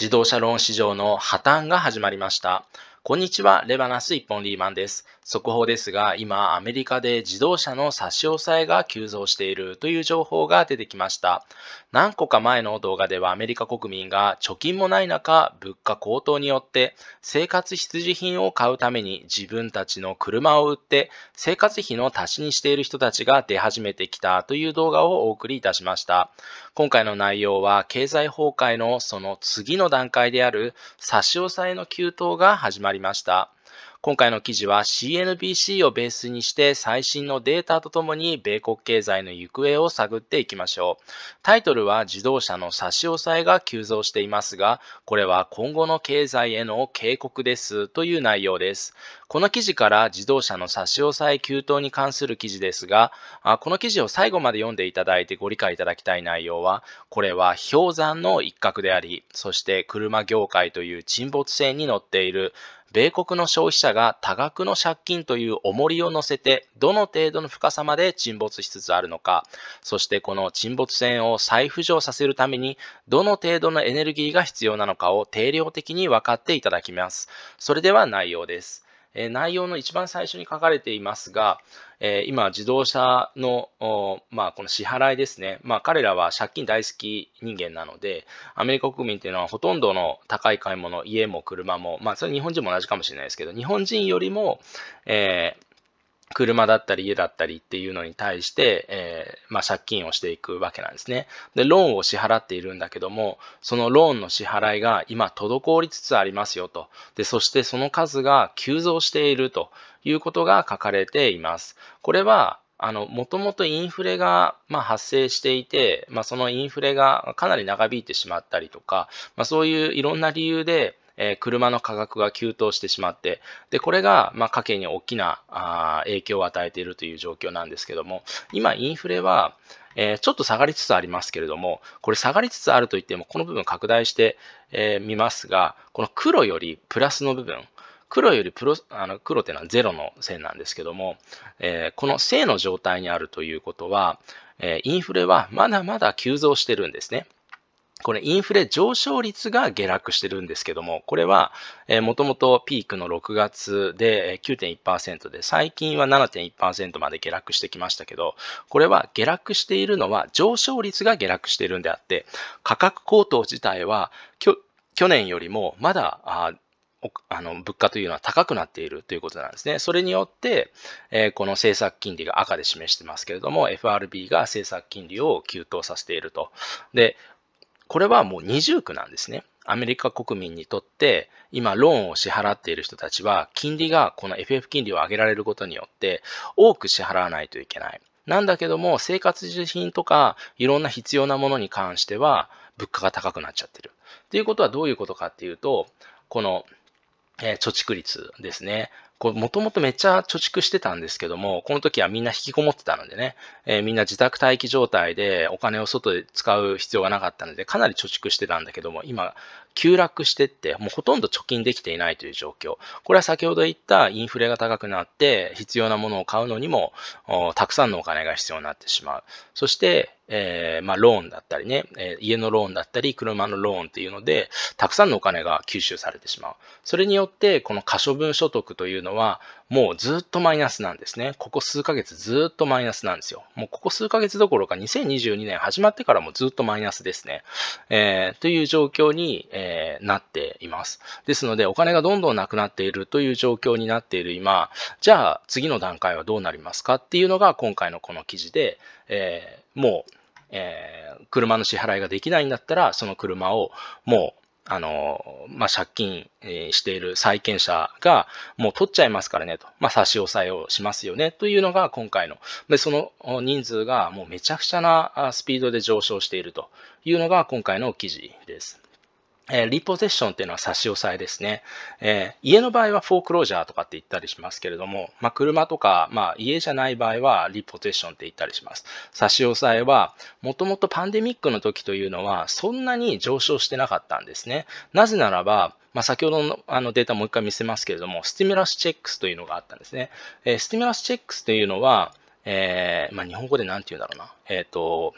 自動車ローン市場の破綻が始まりました。こんにちは、レバナス一本リーマンです。速報ですが、今、アメリカで自動車の差し押さえが急増しているという情報が出てきました。何個か前の動画ではアメリカ国民が貯金もない中、物価高騰によって生活必需品を買うために自分たちの車を売って生活費の足しにしている人たちが出始めてきたという動画をお送りいたしました。今回の内容は経済崩壊のその次の段階である差し押さえの急騰が始まりました。今回の記事は CNBC をベースにして最新のデータとともに米国経済の行方を探っていきましょう。タイトルは自動車の差し押さえが急増していますが、これは今後の経済への警告ですという内容です。この記事から自動車の差し押さえ急騰に関する記事ですが、この記事を最後まで読んでいただいてご理解いただきたい内容は、これは氷山の一角であり、そして車業界という沈没船に乗っている米国の消費者が多額の借金という重りを乗せて、どの程度の深さまで沈没しつつあるのか、そしてこの沈没船を再浮上させるために、どの程度のエネルギーが必要なのかを定量的に分かっていただきます。それでは内容です。え内容の一番最初に書かれていますが、え今、自動車の、まあ、この支払いですね。まあ、彼らは借金大好き人間なので、アメリカ国民というのはほとんどの高い買い物、家も車も、まあ、それ日本人も同じかもしれないですけど、日本人よりも、えー車だったり家だったりっていうのに対して、えー、まあ、借金をしていくわけなんですね。で、ローンを支払っているんだけども、そのローンの支払いが今滞りつつありますよと。で、そしてその数が急増しているということが書かれています。これは、あの、もともとインフレが、まあ、発生していて、まあ、そのインフレがかなり長引いてしまったりとか、まあ、そういういろんな理由で、え車の価格が急騰してしまって、で、これが、ま家計に大きなあ影響を与えているという状況なんですけども、今、インフレは、えちょっと下がりつつありますけれども、これ下がりつつあるといっても、この部分拡大してみ、えー、ますが、この黒よりプラスの部分、黒よりプロあの黒っていうのは0の線なんですけども、えー、この正の状態にあるということは、えー、インフレはまだまだ急増してるんですね。これインフレ上昇率が下落してるんですけども、これは、えー、もともとピークの6月で9.1%で、最近は7.1%まで下落してきましたけど、これは下落しているのは上昇率が下落しているんであって、価格高騰自体は去年よりもまだああの物価というのは高くなっているということなんですね。それによって、えー、この政策金利が赤で示してますけれども、FRB が政策金利を急騰させていると。で、これはもう二重苦なんですね。アメリカ国民にとって、今、ローンを支払っている人たちは、金利が、この FF 金利を上げられることによって、多く支払わないといけない。なんだけども、生活需品とか、いろんな必要なものに関しては、物価が高くなっちゃってる。ということはどういうことかっていうと、この、え貯蓄率ですね。こもともとめっちゃ貯蓄してたんですけども、この時はみんな引きこもってたのでね、えー、みんな自宅待機状態でお金を外で使う必要がなかったので、かなり貯蓄してたんだけども、今、急落してって、もうほとんど貯金できていないという状況。これは先ほど言ったインフレが高くなって、必要なものを買うのにも、たくさんのお金が必要になってしまう。そして、えー、まあ、ローンだったりね、えー、家のローンだったり、車のローンっていうので、たくさんのお金が吸収されてしまう。それによって、この可処分所得というのは、もうずっとマイナスなんですね。ここ数ヶ月ずっとマイナスなんですよ。もうここ数ヶ月どころか2022年始まってからもずっとマイナスですね。えー、という状況に、えー、なっています。ですので、お金がどんどんなくなっているという状況になっている今、じゃあ次の段階はどうなりますかっていうのが今回のこの記事で、えー、もう、えー、車の支払いができないんだったら、その車をもうあの、まあ、借金している債権者が、もう取っちゃいますからねと、まあ、差し押さえをしますよねというのが今回の。で、その人数がもうめちゃくちゃなスピードで上昇しているというのが今回の記事です。えー、リポゼッションっていうのは差し押さえですね、えー、家の場合はフォークロージャーとかって言ったりしますけれども、まあ、車とか、まあ、家じゃない場合はリポゼッションって言ったりします。差し押さえは、もともとパンデミックの時というのはそんなに上昇してなかったんですね。なぜならば、まあ、先ほどのあのデータもう一回見せますけれども、スティミュラスチェックスというのがあったんですね。えー、スティミュラスチェックスというのは、えまあ、日本語で何て言うんだろうな。えっ、と、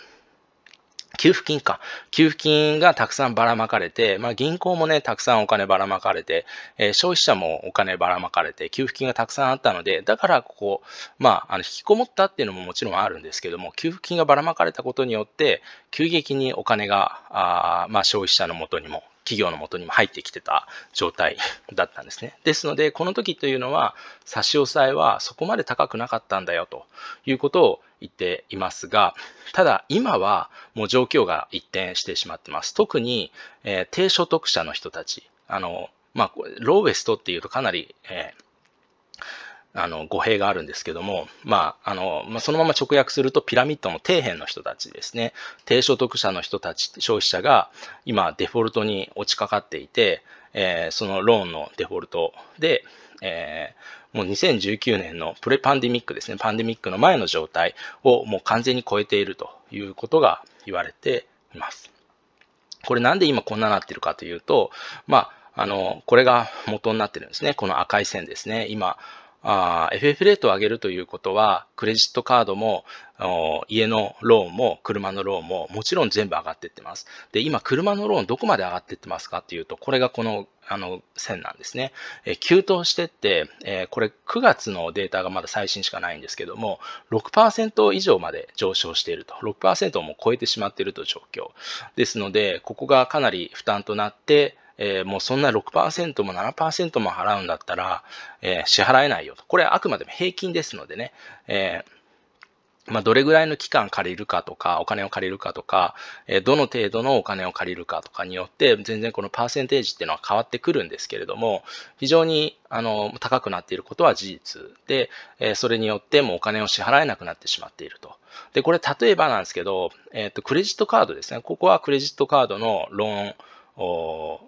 給付金か。給付金がたくさんばらまかれて、まあ、銀行もね、たくさんお金ばらまかれて、えー、消費者もお金ばらまかれて、給付金がたくさんあったので、だからここ、まあ、あの、引きこもったっていうのももちろんあるんですけども、給付金がばらまかれたことによって、急激にお金が、あまあ、消費者のもとにも、企業のもとにも入ってきてた状態 だったんですね。ですので、この時というのは、差し押さえはそこまで高くなかったんだよということを言っていますが、ただ今はもう状況が一転してしまってます。特に、えー、低所得者の人たち、あの、まあ、ローウェストっていうとかなり、えーあの語弊があるんですけども、まああのまあ、そのまま直訳するとピラミッドの底辺の人たちですね低所得者の人たち消費者が今デフォルトに落ちかかっていて、えー、そのローンのデフォルトで、えー、もう2019年のプレパンデミックですねパンデミックの前の状態をもう完全に超えているということが言われています。これなんで今こんななってるかというと、まあ、あのこれが元になってるんですねこの赤い線ですね今あ FF レートを上げるということは、クレジットカードも、家のローンも、車のローンも、もちろん全部上がっていってます。で、今、車のローンどこまで上がっていってますかっていうと、これがこの、あの、線なんですね。え急騰してって、えこれ9月のデータがまだ最新しかないんですけども、6%以上まで上昇していると。6%をもう超えてしまっているという状況。ですので、ここがかなり負担となって、えー、もうそんな6%も7%も払うんだったら、えー、支払えないよと。これはあくまでも平均ですのでね、えー、まあ、どれぐらいの期間借りるかとか、お金を借りるかとか、えどの程度のお金を借りるかとかによって、全然このパーセンテージっていうのは変わってくるんですけれども、非常にあの高くなっていることは事実で、えそれによってもうお金を支払えなくなってしまっていると。で、これ例えばなんですけど、えっ、と、クレジットカードですね。ここはクレジットカードのローン、ロ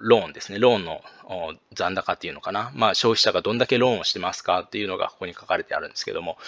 ーンですね、ローンの残高っていうのかな、まあ、消費者がどんだけローンをしてますかっていうのがここに書かれてあるんですけども、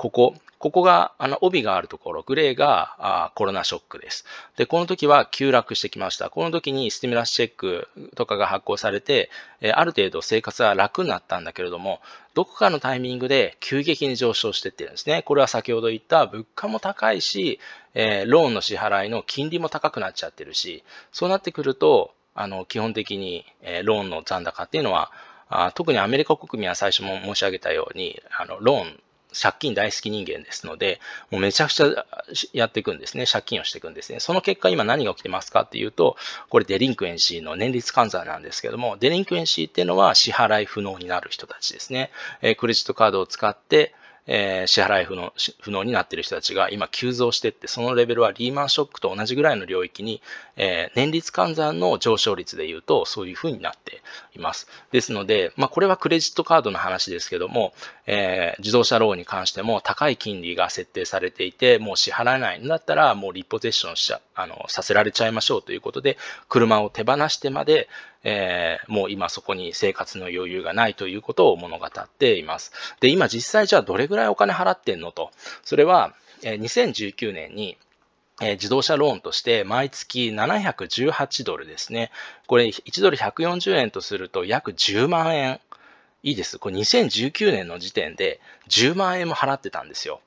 ここ、ここが、あの、帯があるところ、グレーがあーコロナショックです。で、この時は急落してきました。この時にスティミラスチェックとかが発行されて、えある程度生活は楽になったんだけれども、どこかのタイミングで急激に上昇していってるんですね。これは先ほど言った物価も高いし、えローンの支払いの金利も高くなっちゃってるし、そうなってくると、あの、基本的に、えローンの残高っていうのは、あ特にアメリカ国民は最初も申し上げたように、あの、ローン借金大好き人間ですので、もうめちゃくちゃやっていくんですね。借金をしていくんですね。その結果、今何が起きてますかっていうと、これデリンクエンシーの年率換算なんですけども、デリンクエンシーっていうのは支払い不能になる人たちですね。えクレジットカードを使って、えー、支払い不能不能になっている人たちが今急増していって、そのレベルはリーマンショックと同じぐらいの領域に、えー、年率換算の上昇率でいうと、そういうふうになっています。ですので、まあ、これはクレジットカードの話ですけども、えー、自動車ローンに関しても高い金利が設定されていて、もう支払えないんだったら、もうリポゼッションしちゃあのさせられちゃいましょうということで、車を手放してまで、えー、もう今そこに生活の余裕がないということを物語っています。で、今実際じゃあどれぐらいお金払ってんのと。それは、え2019年にえ自動車ローンとして毎月718ドルですね。これ1ドル140円とすると約10万円。いいです。これ2019年の時点で10万円も払ってたんですよ。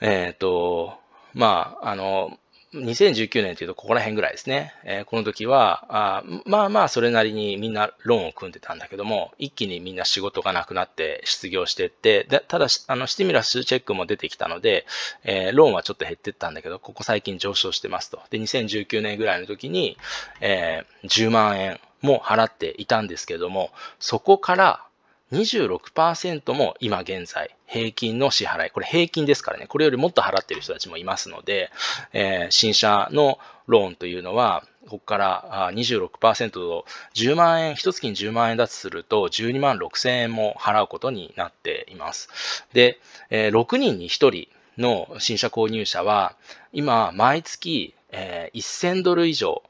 えっ、ー、と、まあ、あの、2019年というとここら辺ぐらいですね。えー、この時はあ、まあまあそれなりにみんなローンを組んでたんだけども、一気にみんな仕事がなくなって失業していって、でただあの、シティミラスチェックも出てきたので、えー、ローンはちょっと減ってったんだけど、ここ最近上昇してますと。で、2019年ぐらいの時に、えー、10万円も払っていたんですけども、そこから26%も今現在、平均の支払い、これ平均ですからね、これよりもっと払ってる人たちもいますので、えー、新車のローンというのは、ここから26%を10万円、1月に10万円だとすると、12万6千円も払うことになっています。で、えー、6人に1人の新車購入者は、今、毎月、えー、1000ドル以上、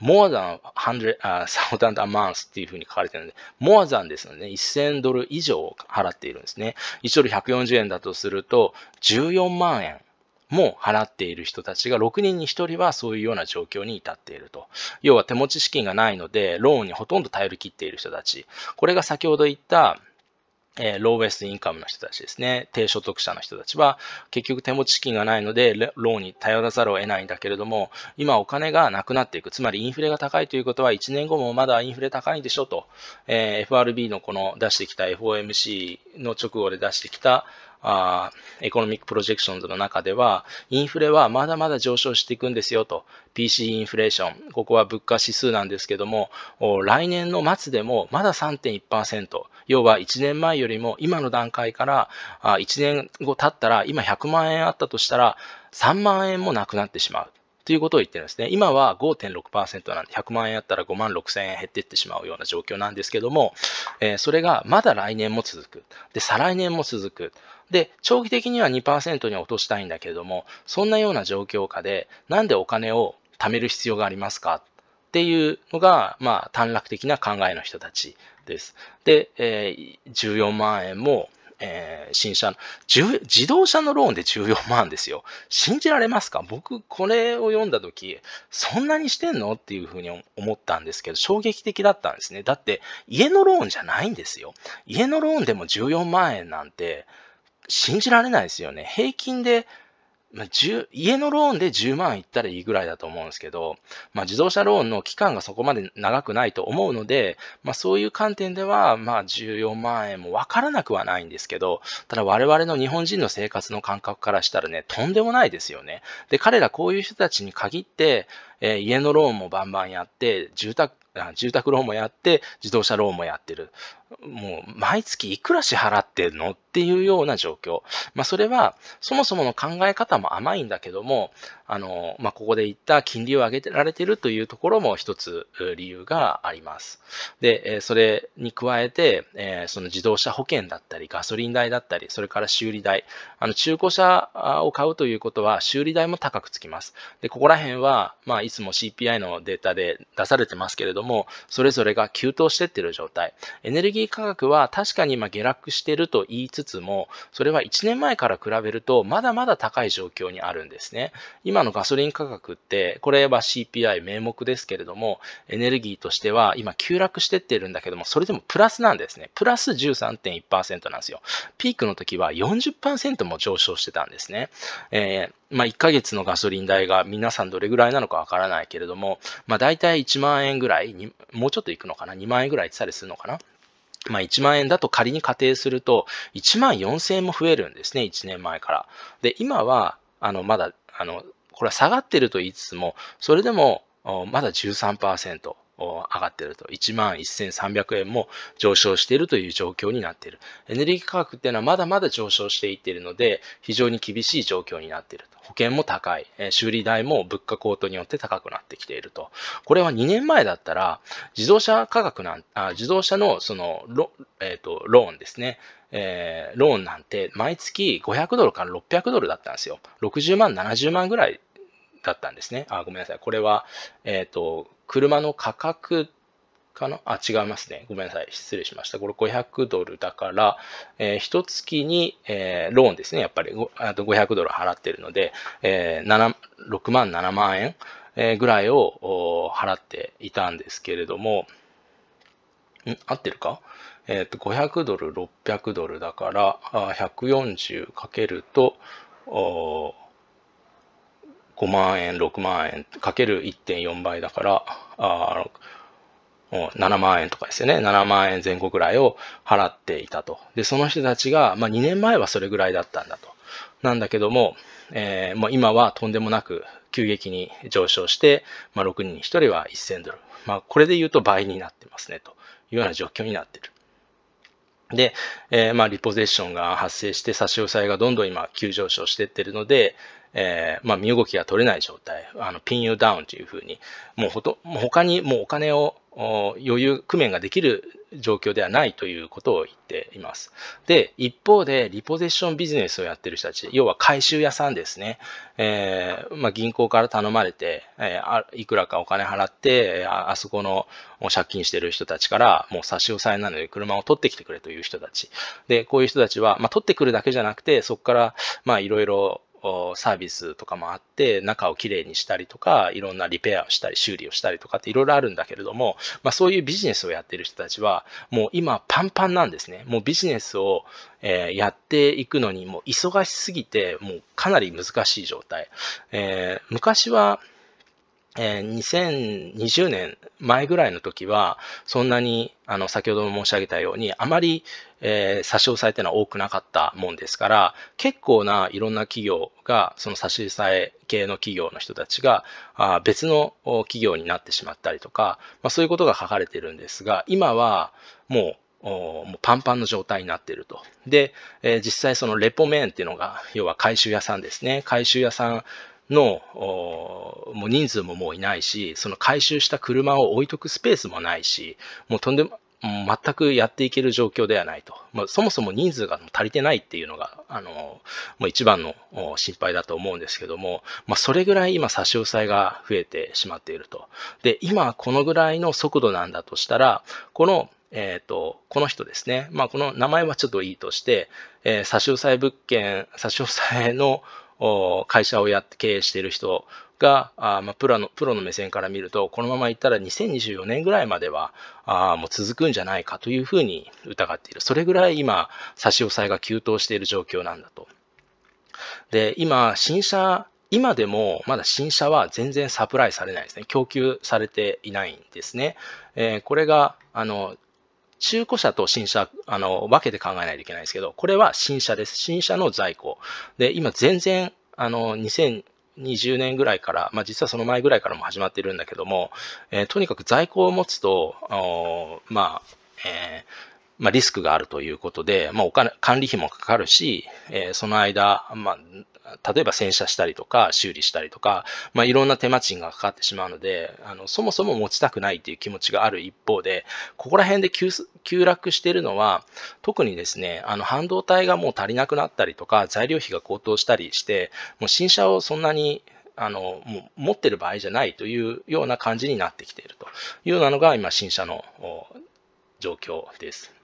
more than 100,、uh, t h o u s a n a month っていうふうに書かれてるので、more than ですので、ね、1000ドル以上払っているんですね。1ドル140円だとすると、14万円も払っている人たちが6人に1人はそういうような状況に至っていると。要は手持ち資金がないので、ローンにほとんど頼り切っている人たち。これが先ほど言ったえローウェストインカムの人たちですね、低所得者の人たちは、結局手持ち資金がないので、ローンに頼らざるを得ないんだけれども、今お金がなくなっていく、つまりインフレが高いということは、1年後もまだインフレ高いんでしょと、えー、FRB のこの出してきた FOMC の直後で出してきた、あエコノミックプロジェクションズの中では、インフレはまだまだ上昇していくんですよと、PC インフレーション、ここは物価指数なんですけども、来年の末でもまだ3.1%、要は1年前よりも今の段階からあ1年後経ったら、今100万円あったとしたら、3万円もなくなってしまう。ということを言ってるんですね。今は5.6%なんで、100万円あったら5万6千円減っていってしまうような状況なんですけども、えー、それがまだ来年も続く。で、再来年も続く。で、長期的には2%に落としたいんだけれども、そんなような状況下で、なんでお金を貯める必要がありますかっていうのが、まあ、短絡的な考えの人たちです。で、えー、14万円も、えー、新車の、自動車のローンで14万ですよ。信じられますか僕、これを読んだとき、そんなにしてんのっていうふうに思ったんですけど、衝撃的だったんですね。だって、家のローンじゃないんですよ。家のローンでも14万円なんて、信じられないですよね。平均で、まあ、家のローンで10万いったらいいぐらいだと思うんですけど、まあ、自動車ローンの期間がそこまで長くないと思うので、まあ、そういう観点では、まあ、14万円もわからなくはないんですけど、ただ我々の日本人の生活の感覚からしたらね、とんでもないですよね。で、彼らこういう人たちに限って、えー、家のローンもバンバンやって、住宅、住宅ローンもやって、自動車ローンもやってる。もう、毎月いくら支払ってんのっていうような状況。まあ、それは、そもそもの考え方も甘いんだけども、あの、まあ、ここで言った金利を上げられているというところも一つ理由があります。で、それに加えて、その自動車保険だったり、ガソリン代だったり、それから修理代、あの、中古車を買うということは修理代も高くつきます。で、ここら辺は、まあ、いつも CPI のデータで出されてますけれども、それぞれが急騰していってる状態。エネルギー価格は確かに今下落してると言いつつも、それは1年前から比べると、まだまだ高い状況にあるんですね。今今のガソリン価格って、これは CPI 名目ですけれども、エネルギーとしては今急落してってるんだけども、それでもプラスなんですね。プラス13.1%なんですよ。ピークの時は40%も上昇してたんですね。えー、まあ、1ヶ月のガソリン代が皆さんどれぐらいなのかわからないけれども、まあ、大体1万円ぐらいに、もうちょっといくのかな ?2 万円ぐらいってたりするのかなまあ、1万円だと仮に仮定すると、1万4000円も増えるんですね、1年前から。で、今は、あの、まだ、あの、これは下がってると言いつつも、それでもまだ13%上がっていると。1万1300円も上昇しているという状況になっている。エネルギー価格っていうのはまだまだ上昇していっているので、非常に厳しい状況になっていると。保険も高い。修理代も物価高騰によって高くなってきていると。これは2年前だったら、自動車価格なん、あ自動車のそのロ、えーと、ローンですね。えー、ローンなんて毎月500ドルから600ドルだったんですよ。60万、70万ぐらいだったんですね。あ、ごめんなさい。これは、えっ、ー、と、車の価格かなあ、違いますね。ごめんなさい。失礼しました。これ500ドルだから、えー、1月に、えー、ローンですね。やっぱりあと500ドル払ってるので、えー、7 6万、7万円、えぐらいを払っていたんですけれども、ん合ってるかえっ、と、500ドル、600ドルだから、140かけると、お5万円、6万円かける1.4倍だから、あ7万円とかですよね。7万円前後ぐらいを払っていたと。で、その人たちが、まあ、2年前はそれぐらいだったんだと。なんだけども、えー、もう今はとんでもなく急激に上昇して、まあ、6人に1人は1000ドル。まあ、これで言うと倍になってますね、というような状況になってる。で、えー、まあ、リポゼッションが発生して差し押さえがどんどん今急上昇してってるので、えー、まあ、身動きが取れない状態、あのピンユダウンというふうに、もうほと、もう他にもうお金を余裕、工面ができる状況ではないということを言っています。で、一方で、リポゼッションビジネスをやってる人たち、要は回収屋さんですね。えー、まあ、銀行から頼まれて、えー、いくらかお金払って、ああそこの借金してる人たちから、もう差し押さえなので車を取ってきてくれという人たち。で、こういう人たちは、まあ、取ってくるだけじゃなくて、そこから、まあ、いろいろサービスとかもあって、中をきれいにしたりとか、いろんなリペアをしたり、修理をしたりとかっていろいろあるんだけれども、まあ、そういうビジネスをやってる人たちは、もう今パンパンなんですね。もうビジネスを、えやっていくのに、もう忙しすぎて、もうかなり難しい状態。えー、昔は、えー、2020年前ぐらいの時は、そんなに、あの、先ほども申し上げたように、あまり、えー、差し押さえというのは多くなかったもんですから、結構ないろんな企業が、その差し押さえ系の企業の人たちが、あ別の企業になってしまったりとか、まあ、そういうことが書かれてるんですが、今はもう、もうパンパンの状態になっていると。で、えー、実際そのレポメンっていうのが、要は回収屋さんですね。回収屋さんのもう人数ももういないし、その回収した車を置いとくスペースもないし、もうとんでも、全くやっていける状況ではないと、まあ、そもそも人数が足りてないっていうのが、あの一番の心配だと思うんですけども、まあ、それぐらい今、差し押さえが増えてしまっていると。で、今、このぐらいの速度なんだとしたら、この、えーと、とこの人ですね、まあ、この名前はちょっといいとして、えー、差し押さえ物件、差し押さえの会社をやって経営している人があ、まあ、プロのプロの目線から見るとこのままいったら2024年ぐらいまではあもう続くんじゃないかというふうに疑っているそれぐらい今差し押さえが急騰している状況なんだと。で今新車今でもまだ新車は全然サプライされないですね。供給されていないんですね。えー、これがあの中古車と新車、あの、分けて考えないといけないんですけど、これは新車です。新車の在庫。で、今全然、あの、2020年ぐらいから、まあ実はその前ぐらいからも始まっているんだけども、えー、とにかく在庫を持つと、あまあ、えー、まあ、リスクがあるということで、まあ、お金、管理費もかかるし、えー、その間、まあ、例えば洗車したりとか、修理したりとか、まあ、いろんな手間賃がかかってしまうので、あの、そもそも持ちたくないっていう気持ちがある一方で、ここら辺で急落しているのは、特にですね、あの、半導体がもう足りなくなったりとか、材料費が高騰したりして、もう新車をそんなにあの、もう持ってる場合じゃないというような感じになってきているというようなのが今、新車の状況です。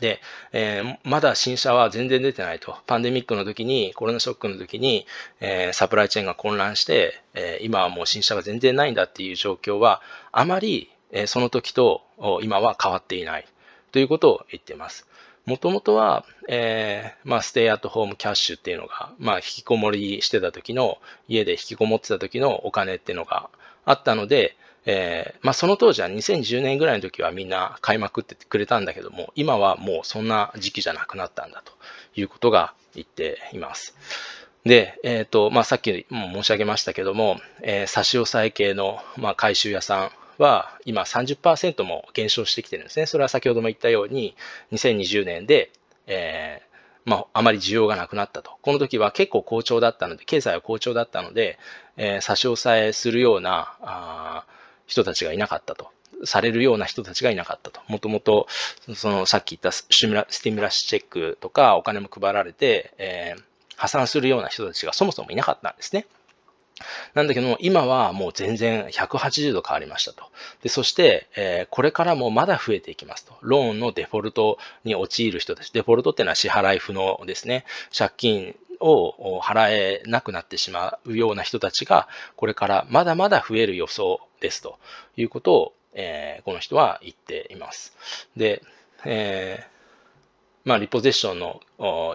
で、えー、まだ新車は全然出てないと。パンデミックの時に、コロナショックの時に、えー、サプライチェーンが混乱して、えー、今はもう新車が全然ないんだっていう状況は、あまり、えその時と今は変わっていないということを言っています。もともとは、えー、まあ、ステイアットホームキャッシュっていうのが、まあ、引きこもりしてた時の、家で引きこもってた時のお金っていうのがあったので、えー、まあ、その当時は2010年ぐらいの時はみんな買いまくってくれたんだけども、今はもうそんな時期じゃなくなったんだということが言っています。で、えっ、ー、と、まあ、さっきも申し上げましたけども、えー、差し押さえ系の、まあ、回収屋さんは今30%も減少してきてるんですね。それは先ほども言ったように、2020年で、えーまあ、あまり需要がなくなったと。この時は結構好調だったので、経済は好調だったので、えー、差し押さえするような、あ人たちがいなかったと。されるような人たちがいなかったと。もともと、そのさっき言ったスティミュラスチェックとかお金も配られて、えー、破産するような人たちがそもそもいなかったんですね。なんだけども、今はもう全然180度変わりましたと。で、そして、えー、これからもまだ増えていきますと。ローンのデフォルトに陥る人たち。デフォルトっていうのは支払い不能ですね。借金を払えなくなってしまうような人たちが、これからまだまだ増える予想ですということを、えー、この人は言っています。で、えーまあ、リポゼッションの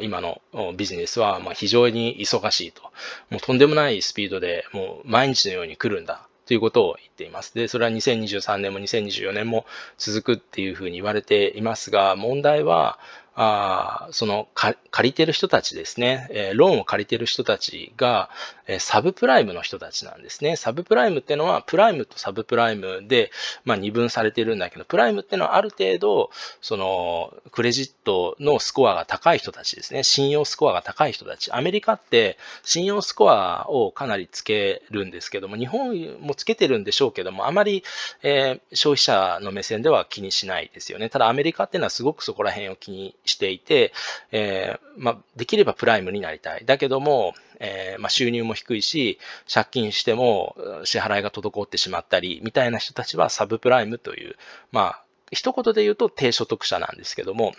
今のビジネスは、まあ、非常に忙しいと。もうとんでもないスピードで、もう毎日のように来るんだということを言っています。で、それは2023年も2024年も続くっていうふうに言われていますが、問題は、あその借りてる人たちですね、えー、ローンを借りてる人たちが、えー、サブプライムの人たちなんですね。サブプライムってのは、プライムとサブプライムで、まあ、二分されてるんだけど、プライムってのはある程度、そのクレジットのスコアが高い人たちですね。信用スコアが高い人たち。アメリカって信用スコアをかなりつけるんですけども、日本もつけてるんでしょうけども、あまり、えー、消費者の目線では気にしないですよね。ただアメリカっていうのはすごくそこら辺を気にしていて、えー、まあ、できればプライムになりたい。だけども、えー、まあ、収入も低いし、借金しても支払いが滞ってしまったり、みたいな人たちはサブプライムという、まあ、一言で言うと低所得者なんですけども、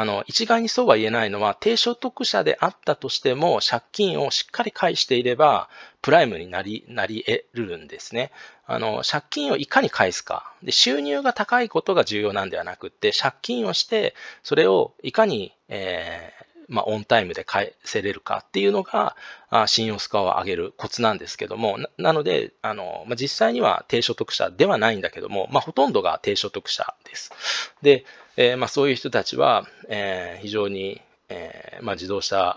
あの、一概にそうは言えないのは、低所得者であったとしても、借金をしっかり返していれば、プライムになり、なり得るんですね。あの、借金をいかに返すか。で、収入が高いことが重要なんではなくって、借金をして、それをいかに、えー、まあ、オンタイムで返せれるかっていうのが、あ信用スコアを上げるコツなんですけども、なので、あの、まあ、実際には低所得者ではないんだけども、まあ、ほとんどが低所得者です。で、えー、まあ、そういう人たちは、えー、非常に、えー、まあ、自動車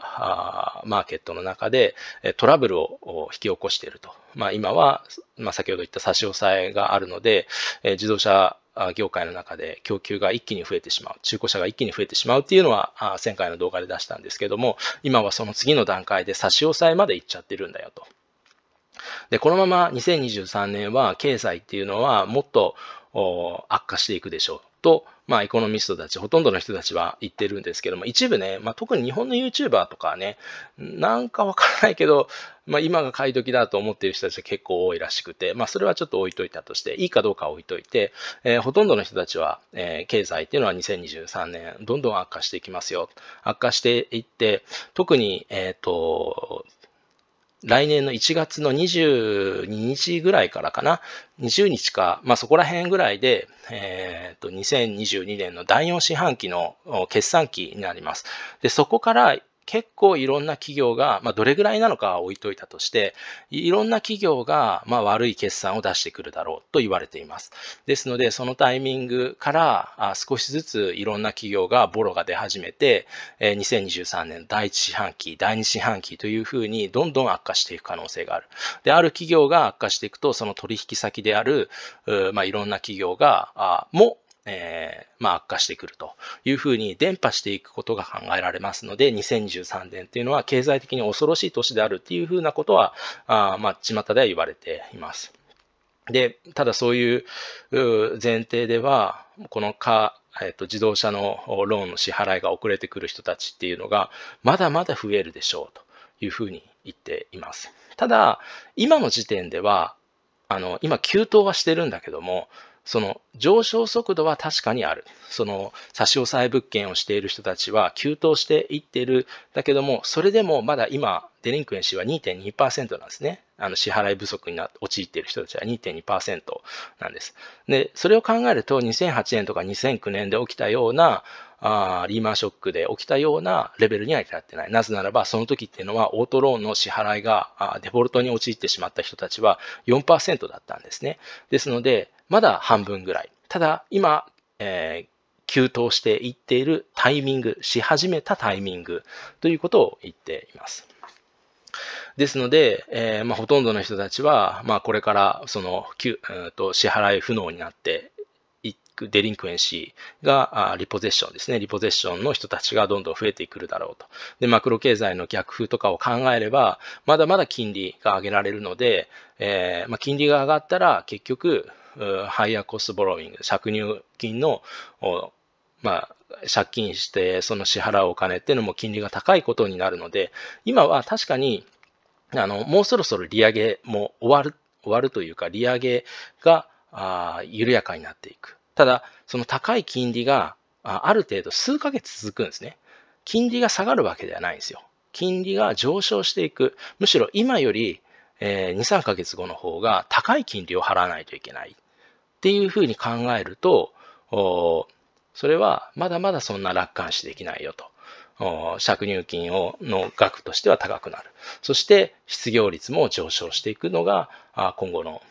マーケットの中でトラブルを引き起こしていると。まあ、今は、まあ、先ほど言った差し押さえがあるので、え自動車業界の中で供給が一気に増えてしまう、中古車が一気に増えてしまうっていうのは、前回の動画で出したんですけども、今はその次の段階で差し押さえまで行っちゃってるんだよと。で、このまま2023年は経済っていうのはもっと悪化していくでしょうとまあ、エコノミストたち、ほとんどの人たちは言ってるんですけども、一部ね、まあ、特に日本の YouTuber とかね、なんかわからないけど、まあ、今が買い時だと思っている人たちが結構多いらしくて、まあ、それはちょっと置いといたとして、いいかどうか置いといて、えー、ほとんどの人たちは、えー、経済っていうのは2023年、どんどん悪化していきますよ。悪化していって、特に、えっ、ー、と、来年の1月の22日ぐらいからかな、20日か、まあ、そこら辺ぐらいで、えー、と2022年の第4四半期の決算期になります。でそこから結構いろんな企業が、まあ、どれぐらいなのかは置いといたとして、いろんな企業が、まあ、悪い決算を出してくるだろうと言われています。ですので、そのタイミングからあ少しずついろんな企業がボロが出始めて、え2023年第1四半期、第2四半期というふうにどんどん悪化していく可能性がある。で、ある企業が悪化していくと、その取引先である、まあ、いろんな企業が、あもえー、まあ、悪化してくるというふうに伝播していくことが考えられますので、2013年というのは経済的に恐ろしい年であるというふうなことは、あまあ、巷では言われています。で、ただそういう前提では、このカえっと、自動車のローンの支払いが遅れてくる人たちっていうのが、まだまだ増えるでしょうというふうに言っています。ただ、今の時点では、あの、今、急騰はしてるんだけども、その上昇速度は確かにある。その差し押さえ物件をしている人たちは急騰していっている。だけども、それでもまだ今、デリンクエンシーは2.2%なんですね。あの支払い不足にな陥っている人たちは2.2%なんです。で、それを考えると2008年とか2009年で起きたようなあーリーマンショックで起きたようなレベルには至ってない。なぜならば、その時っていうのはオートローンの支払いがあデフォルトに陥ってしまった人たちは4%だったんですね。ですので、まだ半分ぐらい。ただ、今、えー、急騰していっているタイミング、し始めたタイミングということを言っています。ですので、えー、まあ、ほとんどの人たちは、まあ、これからその、うんと、支払い不能になっていくデリンクエンシーが、リポゼッションですね、リポゼッションの人たちがどんどん増えてくるだろうと。で、マクロ経済の逆風とかを考えれば、まだまだ金利が上げられるので、えー、まあ、金利が上がったら結局、ハイアーコストボローイング、借入金のまあ、借金して、その支払うお金っていうのも金利が高いことになるので、今は確かに、あの、もうそろそろ利上げも終わる、終わるというか、利上げが、あ緩やかになっていく。ただ、その高い金利が、ある程度数ヶ月続くんですね。金利が下がるわけではないんですよ。金利が上昇していく。むしろ今より、えー、2、3ヶ月後の方が高い金利を払わないといけない。っていうふうに考えると、それはまだまだそんな楽観視できないよと。借入金をの額としては高くなる。そして失業率も上昇していくのが今後の、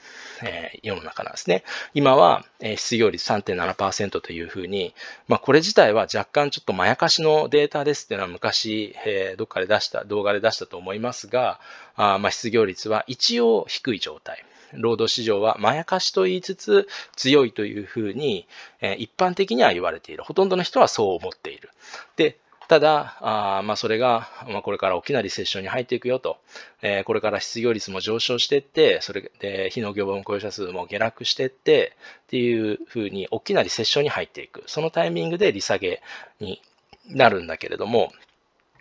え世の中なんですね。今は、え失業率3.7%というふうに、まあ、これ自体は若干ちょっとまやかしのデータですっていうのは昔、えどっかで出した、動画で出したと思いますが、あまあ失業率は一応低い状態。労働市場はまやかしと言いつつ強いというふうに、え一般的には言われている。ほとんどの人はそう思っている。で、ただ、あまあ、それが、まあ、これからきなりセッションに入っていくよと、えー、これから失業率も上昇していって、それで非農業分雇用者数も下落していってっていうふうに、きなりセッションに入っていく、そのタイミングで利下げになるんだけれども、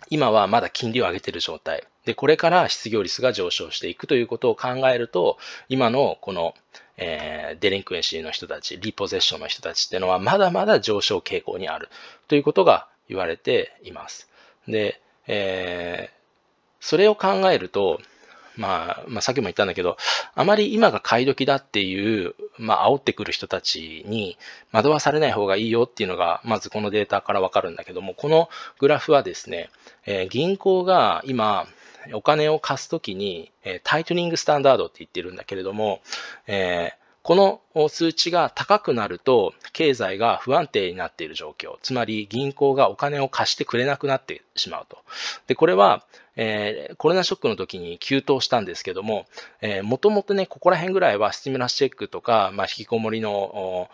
今はまだ金利を上げている状態。で、これから失業率が上昇していくということを考えると、今のこの、えー、デリンクエンシーの人たち、リポゼッションの人たちっていうのは、まだまだ上昇傾向にあるということが言われています。で、えー、それを考えると、まあ、まあ、さっきも言ったんだけど、あまり今が買い時だっていう、まあ、煽ってくる人たちに惑わされない方がいいよっていうのが、まずこのデータからわかるんだけども、このグラフはですね、えー、銀行が今、お金を貸すときに、えタイトニングスタンダードって言ってるんだけれども、えーこの数値が高くなると、経済が不安定になっている状況、つまり銀行がお金を貸してくれなくなってしまうと。で、これは、えー、コロナショックの時に急騰したんですけども、もともとね、ここら辺ぐらいはスティムラスチェックとか、まあ、引きこもりの、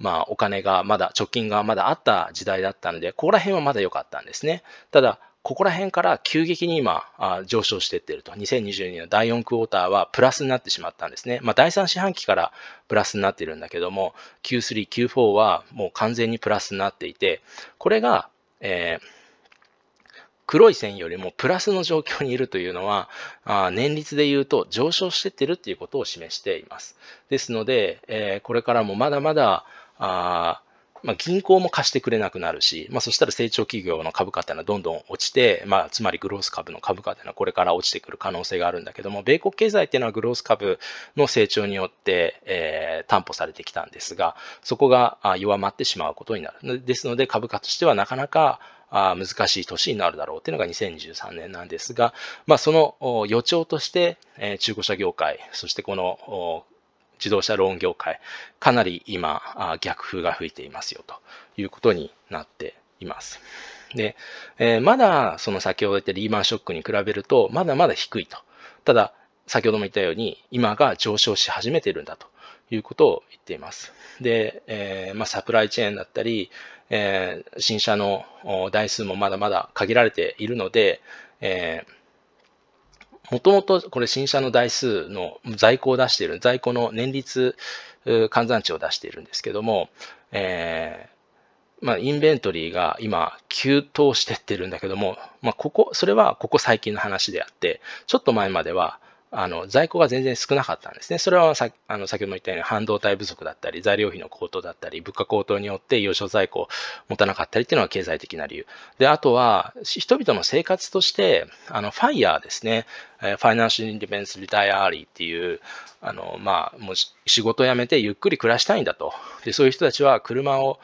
まあ、お金がまだ、貯金がまだあった時代だったので、ここら辺はまだ良かったんですね。ただ、ここら辺から急激に今、上昇していってると。2022年の第4クォーターはプラスになってしまったんですね。まあ、第3四半期からプラスになってるんだけども、Q3、Q4 はもう完全にプラスになっていて、これが、えー黒い線よりもプラスの状況にいるというのは、あ年率で言うと上昇してってるっていうことを示しています。ですので、えー、これからもまだまだ、あまあ、銀行も貸してくれなくなるし、まあ、そしたら成長企業の株価っていうのはどんどん落ちて、まあ、つまりグロース株の株価っていうのはこれから落ちてくる可能性があるんだけども、米国経済っていうのはグロース株の成長によって、えー、担保されてきたんですが、そこが弱まってしまうことになる。ですので、株価としてはなかなかあ難しい年になるだろうというのが2023年なんですが、まあ、その予兆として、え中古車業界、そしてこの自動車ローン業界、かなり今、逆風が吹いていますよということになっています。で、えー、まだその先ほど言ったリーマンショックに比べると、まだまだ低いと。ただ、先ほども言ったように、今が上昇し始めているんだということを言っています。で、えー、まあ、サプライチェーンだったり、えー、新車の台数もまだまだ限られているので、えーもともとこれ新車の台数の在庫を出している、在庫の年率換算値を出しているんですけども、えー、まあ、インベントリーが今急騰してってるんだけども、まあ、ここ、それはここ最近の話であって、ちょっと前まではあの、在庫が全然少なかったんですね。それはさ、あの、先ほども言ったように半導体不足だったり、材料費の高騰だったり、物価高騰によって要所在庫を持たなかったりっていうのが経済的な理由。で、あとは、人々の生活として、あの、ファイヤーですね。ファイナンシャルインディペンスリタイアーリーっていう、あの、まあ、もう仕事を辞めてゆっくり暮らしたいんだと。で、そういう人たちは車を、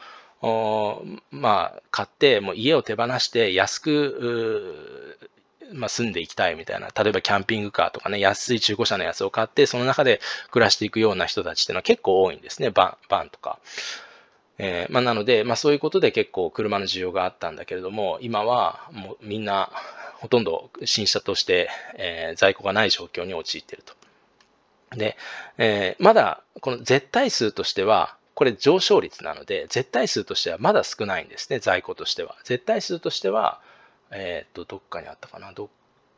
まあ、買って、もう家を手放して安く、まあ、住んでいきたいみたいな、例えばキャンピングカーとかね、安い中古車のやつを買って、その中で暮らしていくような人たちっていうのは結構多いんですね、バンバンとか。えー、まあ、なので、まあ、そういうことで結構車の需要があったんだけれども、今はもうみんなほとんど新車として、えー、在庫がない状況に陥っていると。で、えー、まだこの絶対数としては、これ上昇率なので、絶対数としてはまだ少ないんですね、在庫としては。絶対数としては、えっ、ー、と、どっかにあったかな、どっ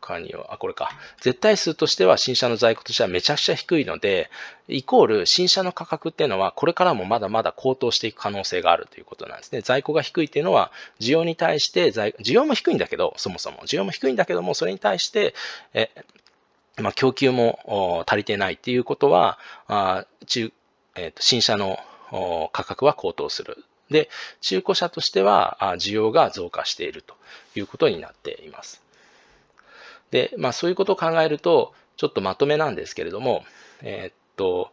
かには、あ、これか。絶対数としては新車の在庫としてはめちゃくちゃ低いので、イコール新車の価格っていうのはこれからもまだまだ高騰していく可能性があるということなんですね。在庫が低いっていうのは需要に対して在、需要も低いんだけど、そもそも。需要も低いんだけども、それに対して、えまあ、供給も足りてないっていうことは、あ中えー、と新車の価格は高騰するで、中古車としては需要が増加しているということになっています。で、まあそういうことを考えると、ちょっとまとめなんですけれども、えー、っと、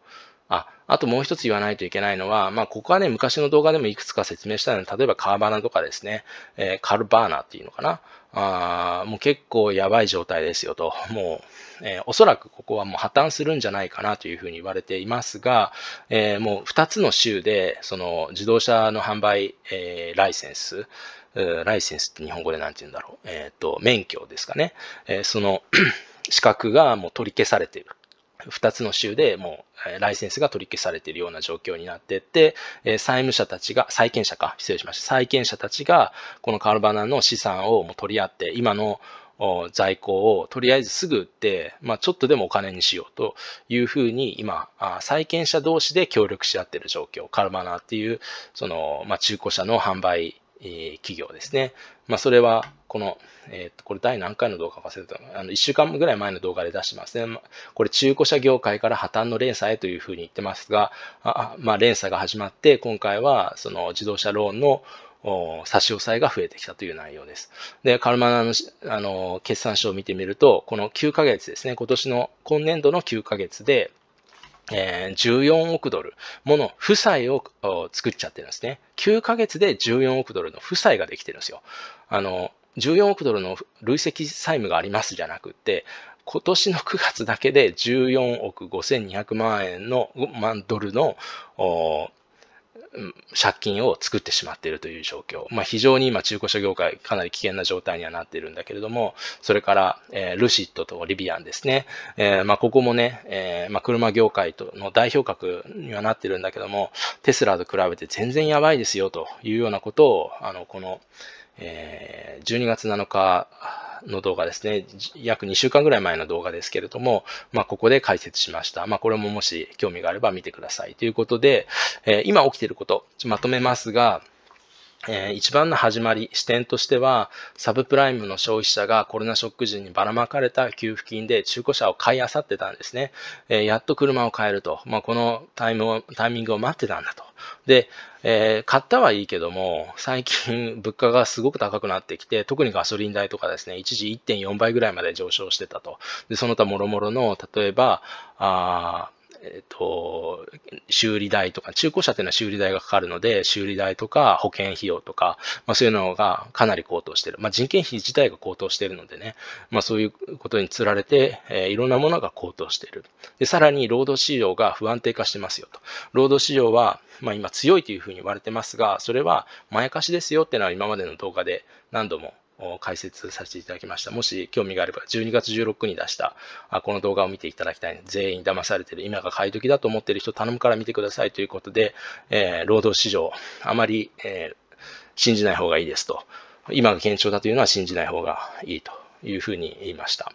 あともう一つ言わないといけないのは、まあ、ここはね、昔の動画でもいくつか説明したので、例えばカーバナとかですね、えー、カルバーナっていうのかな。あもう結構やばい状態ですよと、もう、えー、おそらくここはもう破綻するんじゃないかなというふうに言われていますが、えー、もう2つの州で、その自動車の販売、えー、ライセンス、ライセンスって日本語で何て言うんだろう、えっ、と、免許ですかね、えその 資格がもう取り消されている。2つの州でもうライセンスが取り消されているような状況になっていって、債務者たちが、債権者か、失礼しました、債権者たちが、このカルバナの資産をもう取り合って、今の在庫をとりあえずすぐ売って、まあ、ちょっとでもお金にしようというふうに今、債権者同士で協力し合っている状況、カルバナっていうその、まあ、中古車の販売え企業ですね。まあ、それは、この、えっ、ー、と、これ第何回の動画か忘れたのあの、1週間ぐらい前の動画で出してますね。これ、中古車業界から破綻の連鎖へというふうに言ってますが、あまあ、連鎖が始まって、今回は、その自動車ローンの差し押さえが増えてきたという内容です。で、カルマナのあの決算書を見てみると、この9ヶ月ですね、今年の今年度の9ヶ月で、え14億ドルもの負債を作っちゃってるんですね。9ヶ月で14億ドルの負債ができてるんですよ。あの、14億ドルの累積債務がありますじゃなくて、今年の9月だけで14億5200万円の、万ドルの借金を作ってしまっているという状況。まあ、非常に今、中古車業界、かなり危険な状態にはなっているんだけれども、それから、えー、ルシッドとリビアンですね。えー、まあ、ここもね、えー、まあ、車業界との代表格にはなっているんだけども、テスラと比べて全然やばいですよというようなことを、あの、この、え12月7日、の動画ですね、約2週間ぐらい前の動画ですけれども、まあ、ここで解説しました。まあ、これももし興味があれば見てください。ということで、え今起きていること、まとめますが、えー、一番の始まり、視点としては、サブプライムの消費者がコロナショック時にばらまかれた給付金で中古車を買い漁ってたんですね。えー、やっと車を買えると。まあ、このタイムをタイミングを待ってたんだと。で、えー、買ったはいいけども、最近物価がすごく高くなってきて、特にガソリン代とかですね、一時1.4倍ぐらいまで上昇してたと。で、その他諸々の、例えば、あえっと、修理代とか、中古車っていうのは修理代がかかるので、修理代とか保険費用とか、まあ、そういうのがかなり高騰してる。まあ、人件費自体が高騰してるのでね、まあ、そういうことにつられて、えー、いろんなものが高騰してる。で、さらに労働市場が不安定化してますよと。労働市場は、まあ、今強いというふうに言われてますが、それはまやかしですよっていうのは今までの動画で何度も解説させていただきました。もし興味があれば、12月16日に出したこの動画を見ていただきたい全員騙されてる、今が買い時だと思ってる人頼むから見てくださいということで、えー、労働市場、あまり、えー、信じない方がいいですと。今が堅調だというのは信じない方がいいというふうに言いました。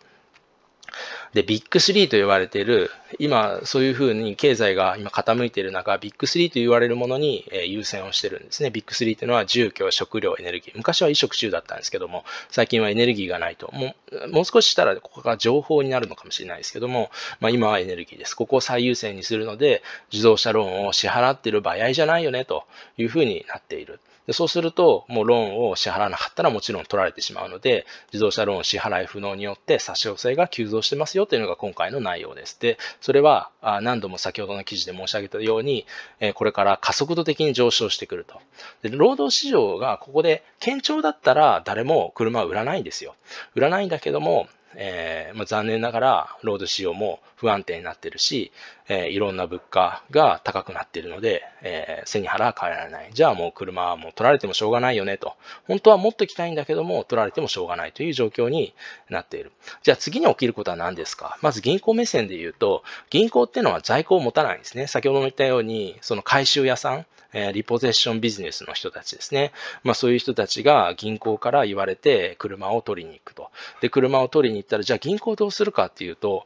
で、ビッグ3と言われている、今、そういうふうに経済が今傾いている中、ビッグ3と言われるものに、え優先をしてるんですね。ビッグ3というのは住居、食料、エネルギー。昔は衣食住だったんですけども、最近はエネルギーがないと。もうもう少ししたら、ここが情報になるのかもしれないですけども、まあ、今はエネルギーです。ここを最優先にするので、自動車ローンを支払ってる場合じゃないよね、というふうになっている。でそうすると、もうローンを支払わなかったらもちろん取られてしまうので、自動車ローン支払い不能によって差し押さえが急増してますよというのが今回の内容です。で、それは何度も先ほどの記事で申し上げたように、これから加速度的に上昇してくると。で労働市場がここで堅調だったら誰も車を売らないんですよ。売らないんだけども、えーまあ、残念ながら、ロード仕様も不安定になってるし、えー、いろんな物価が高くなってるので、えー、背に腹は変えられない。じゃあもう車はもう取られてもしょうがないよねと。本当はもっ行きたいんだけども、取られてもしょうがないという状況になっている。じゃあ次に起きることは何ですかまず銀行目線で言うと、銀行っていうのは在庫を持たないんですね。先ほども言ったように、その回収屋さん、えー、リポゼッションビジネスの人たちですね。まあそういう人たちが銀行から言われて車を取りに行くと。で、車を取りに行ったら、じゃあ銀行どうするかっていうと、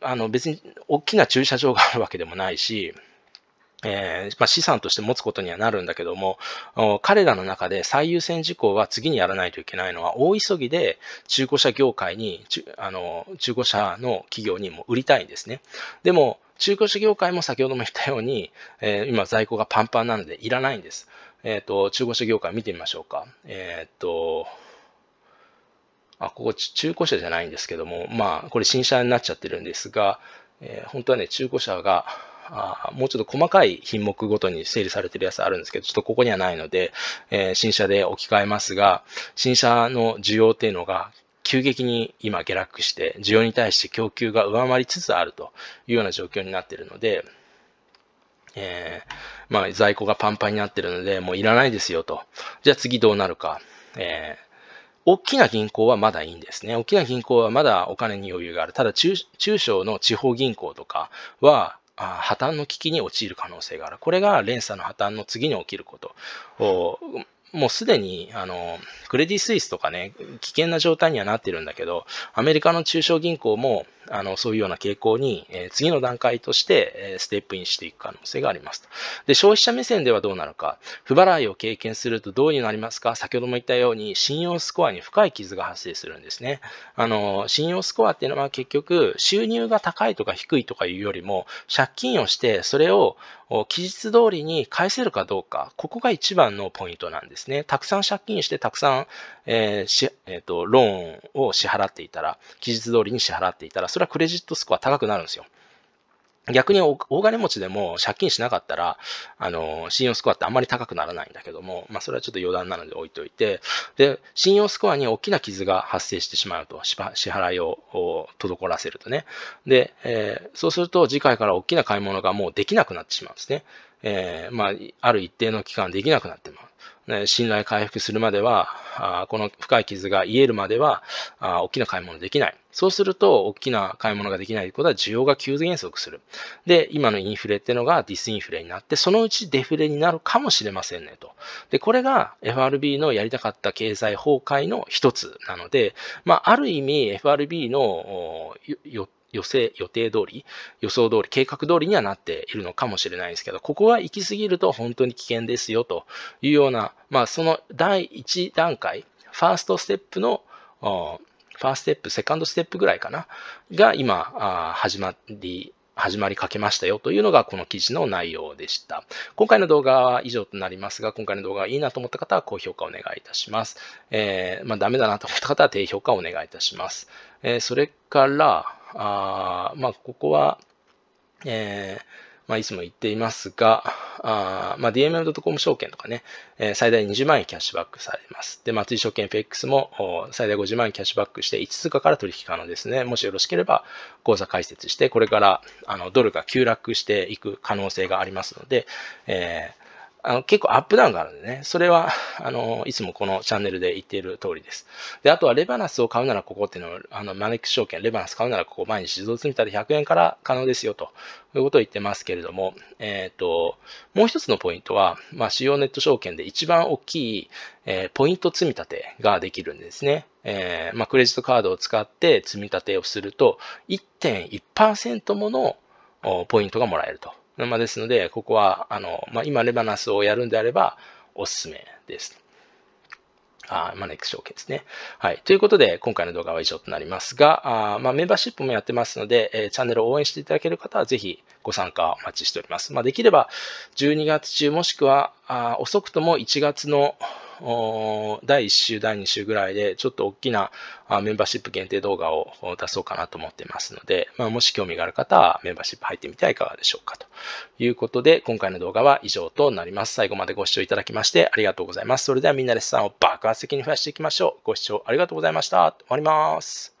あの、の別に大きな駐車場があるわけでもないし、えー、まあ、資産として持つことにはなるんだけども、彼らの中で最優先事項は次にやらないといけないのは、大急ぎで中古車業界に、あの中古車の企業にも売りたいんですね。でも、中古車業界も先ほども言ったように、えー、今在庫がパンパンなのでいらないんです。えっ、ー、と、中古車業界見てみましょうか。えっ、と、あ、ここ中古車じゃないんですけども、まあ、これ新車になっちゃってるんですが、えー、本当はね、中古車が、あもうちょっと細かい品目ごとに整理されてるやつあるんですけど、ちょっとここにはないので、えー、新車で置き換えますが、新車の需要っていうのが急激に今下落して、需要に対して供給が上回りつつあるというような状況になっているので、えー、まあ在庫がパンパンになってるので、もういらないですよと。じゃあ次どうなるか。えー大きな銀行はまだいいんですね。大きな銀行はまだお金に余裕がある。ただ中、中小の地方銀行とかは、破綻の危機に陥る可能性がある。これが連鎖の破綻の次に起きることを、もうすでに、あの、クレディ・スイスとかね、危険な状態にはなってるんだけど、アメリカの中小銀行も、あの、そういうような傾向に、え次の段階として、えステップインしていく可能性がありますと。で、消費者目線ではどうなのか、不払いを経験するとどうになりますか先ほども言ったように、信用スコアに深い傷が発生するんですね。あの、信用スコアっていうのは結局、収入が高いとか低いとかいうよりも、借金をして、それを期日通りに返せるかどうか、ここが一番のポイントなんですね。たくさん借金して、たくさん、えー、しえーとローンを支払っていたら、期日通りに支払っていたら、それはクレジットスコア高くなるんですよ。逆に大金持ちでも借金しなかったら、あの、信用スコアってあんまり高くならないんだけども、まあそれはちょっと余談なので置いといて、で、信用スコアに大きな傷が発生してしまうと、支払いを滞らせるとね。で、えー、そうすると次回から大きな買い物がもうできなくなってしまうんですね。えー、まあ、ある一定の期間できなくなってしまう。ね、信頼回復するまでは、あこの深い傷が癒えるまではあ、大きな買い物できない。そうすると、大きな買い物ができないということは、需要が急減速する。で、今のインフレっていうのがディスインフレになって、そのうちデフレになるかもしれませんねと。で、これが FRB のやりたかった経済崩壊の一つなので、まあ、ある意味 FRB のよって予定、予定通り、予想通り、計画通りにはなっているのかもしれないですけど、ここは行き過ぎると本当に危険ですよというような、まあ、その第1段階、ファーストステップの、ファーステップ、セカンドステップぐらいかな、が今、始まり、始まりかけましたよというのがこの記事の内容でした。今回の動画は以上となりますが、今回の動画がいいなと思った方は高評価お願いいたします。えー、まあ、ダメだなと思った方は低評価お願いいたします。えー、それから、あまあ、ここは、えー、まあ、いつも言っていますが、あまあ、d m l c o m 証券とかね、えー、最大20万円キャッシュバックされます。で、松井証券 FX も最大50万円キャッシュバックして、5通貨から取引可能ですね。もしよろしければ、口座開設して、これからあのドルが急落していく可能性がありますので、えーあの結構アップダウンがあるんでね、それは、あの、いつもこのチャンネルで言っている通りです。で、あとはレバナスを買うならここっていうのを、あの、マネックス証券、レバナス買うならここ、毎日自動積み立て100円から可能ですよ、ということを言ってますけれども、えっ、ー、と、もう一つのポイントは、まあ、主要ネット証券で一番大きい、えー、ポイント積み立てができるんですね。えー、まあ、クレジットカードを使って積み立てをすると、1.1%ものポイントがもらえると。まあ、ですので、ここは、あの、まあ、今レバナスをやるんであれば、おすすめです。あマネックス証券ですね。はい。ということで、今回の動画は以上となりますが、あまあ、メンバーシップもやってますので、えー、チャンネルを応援していただける方は、ぜひご参加お待ちしております。まあ、できれば、12月中もしくはあ、遅くとも1月の第1週、第2週ぐらいで、ちょっと大きなメンバーシップ限定動画を出そうかなと思ってますので、まあ、もし興味がある方はメンバーシップ入ってみてはいかがでしょうかということで、今回の動画は以上となります。最後までご視聴いただきましてありがとうございます。それではみんなで資産を爆発的に増やしていきましょう。ご視聴ありがとうございました。終わります。